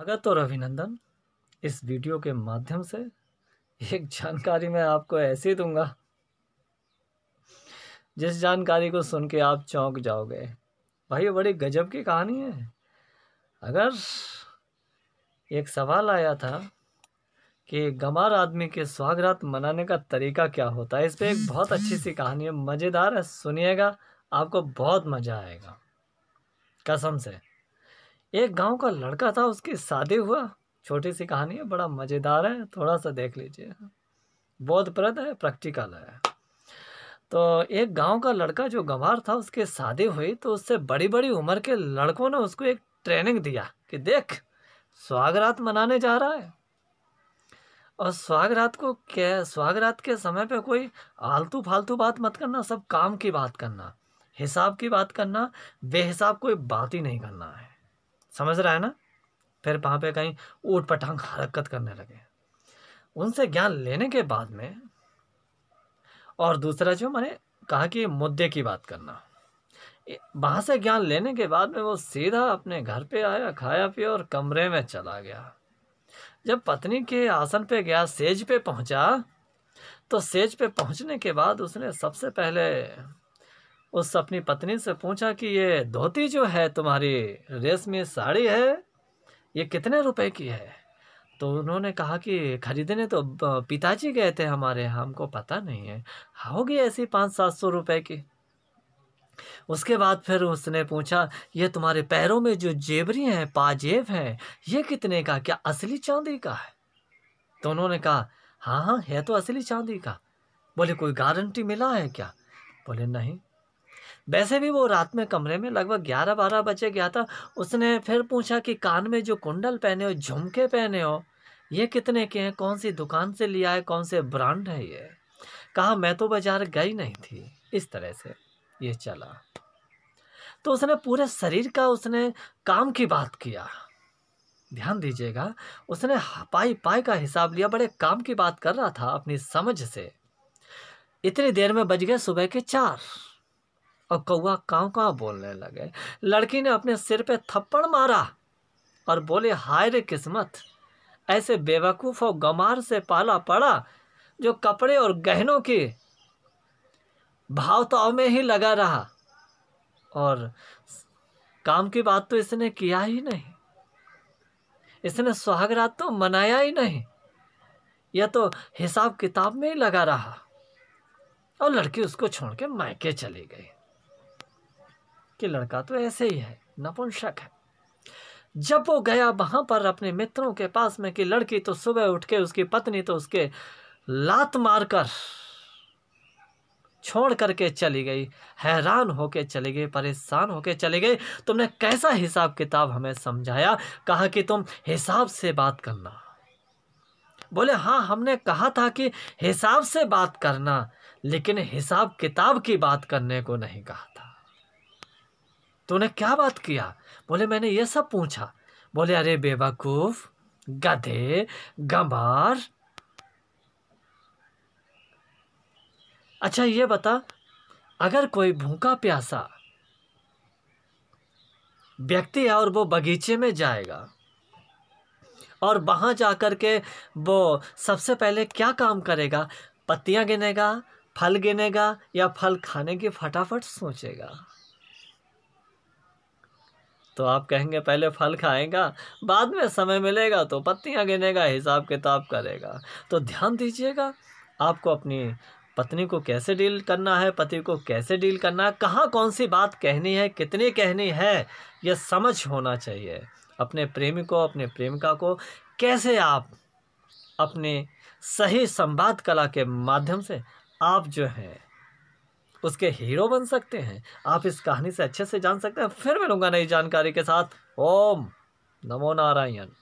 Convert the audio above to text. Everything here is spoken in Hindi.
स्वागत और अभिनंदन इस वीडियो के माध्यम से एक जानकारी मैं आपको ऐसी दूंगा जिस जानकारी को सुन के आप चौंक जाओगे भाई ये बड़ी गजब की कहानी है अगर एक सवाल आया था कि गमार आदमी के स्वागत मनाने का तरीका क्या होता है इस पर एक बहुत अच्छी सी कहानी है मज़ेदार है सुनिएगा आपको बहुत मज़ा आएगा कसम से एक गांव का लड़का था उसकी शादी हुआ छोटी सी कहानी है बड़ा मज़ेदार है थोड़ा सा देख लीजिए बोधप्रद है प्रैक्टिकल है तो एक गांव का लड़का जो गंवार था उसकी शादी हुई तो उससे बड़ी बड़ी उम्र के लड़कों ने उसको एक ट्रेनिंग दिया कि देख स्वागरात मनाने जा रहा है और स्वागरात को क्या स्वागरात के समय पे कोई आलतू फालतू बात मत करना सब काम की बात करना हिसाब की बात करना बेहिसाब कोई बात ही नहीं करना है समझ रहा है ना फिर वहाँ पे कहीं ऊट पटांग हरकत करने लगे उनसे ज्ञान लेने के बाद में और दूसरा जो मैंने कहा कि मुद्दे की बात करना वहाँ से ज्ञान लेने के बाद में वो सीधा अपने घर पे आया खाया पिया और कमरे में चला गया जब पत्नी के आसन पे गया सेज पे पहुंचा तो सेज पे पहुंचने के बाद उसने सबसे पहले उस अपनी पत्नी से पूछा कि ये धोती जो है तुम्हारी रेशमी साड़ी है ये कितने रुपए की है तो उन्होंने कहा कि खरीदने तो पिताजी गए थे हमारे हमको पता नहीं है होगी ऐसी पाँच सात सौ रुपये की उसके बाद फिर उसने पूछा ये तुम्हारे पैरों में जो जेबरी हैं पाजेब हैं ये कितने का क्या असली चांदी का है तो उन्होंने कहा हाँ हाँ है तो असली चांदी का बोले कोई गारंटी मिला है क्या बोले नहीं वैसे भी वो रात में कमरे में लगभग ग्यारह बारह बजे गया था उसने फिर पूछा कि कान में जो कुंडल पहने हो झुमके पहने हो ये कितने के हैं कौन सी दुकान से लिया है कौन से ब्रांड है ये कहा मैं तो बाजार गई नहीं थी इस तरह से ये चला तो उसने पूरे शरीर का उसने काम की बात किया ध्यान दीजिएगा उसने पाई पाई का हिसाब लिया बड़े काम की बात कर रहा था अपनी समझ से इतनी देर में बज गए सुबह के चार और कौआ काँव काँव बोलने लगे लड़की ने अपने सिर पे थप्पड़ मारा और बोले हाय रे किस्मत ऐसे बेवकूफ़ और गमार से पाला पड़ा जो कपड़े और गहनों की भावताव में ही लगा रहा और काम की बात तो इसने किया ही नहीं इसने सुहागरात तो मनाया ही नहीं यह तो हिसाब किताब में ही लगा रहा और लड़की उसको छोड़ के मायके चली गई कि लड़का तो ऐसे ही है नपुंसक है जब वो गया वहां पर अपने मित्रों के पास में कि लड़की तो सुबह उठ के उसकी पत्नी तो उसके लात मारकर छोड़ करके चली गई हैरान होके चली गई परेशान होके चली गई तुमने कैसा हिसाब किताब हमें समझाया कहा कि तुम हिसाब से बात करना बोले हाँ हमने कहा था कि हिसाब से बात करना लेकिन हिसाब किताब की बात करने को नहीं कहा था तूने क्या बात किया बोले मैंने ये सब पूछा बोले अरे बेवकूफ गधे गंभार अच्छा ये बता अगर कोई भूखा प्यासा व्यक्ति है और वो बगीचे में जाएगा और वहाँ जा कर के वो सबसे पहले क्या काम करेगा पत्तियाँ गिनेगा फल गिनेगा या फल खाने की फटाफट सोचेगा तो आप कहेंगे पहले फल खाएगा बाद में समय मिलेगा तो पत्नियाँ गिनेगा हिसाब किताब करेगा तो ध्यान दीजिएगा आपको अपनी पत्नी को कैसे डील करना है पति को कैसे डील करना है कहाँ कौन सी बात कहनी है कितनी कहनी है यह समझ होना चाहिए अपने प्रेमी को अपने प्रेमिका को कैसे आप अपने सही संवाद कला के माध्यम से आप जो हैं उसके हीरो बन सकते हैं आप इस कहानी से अच्छे से जान सकते हैं फिर मिलूंगा नई जानकारी के साथ ओम नमो नारायण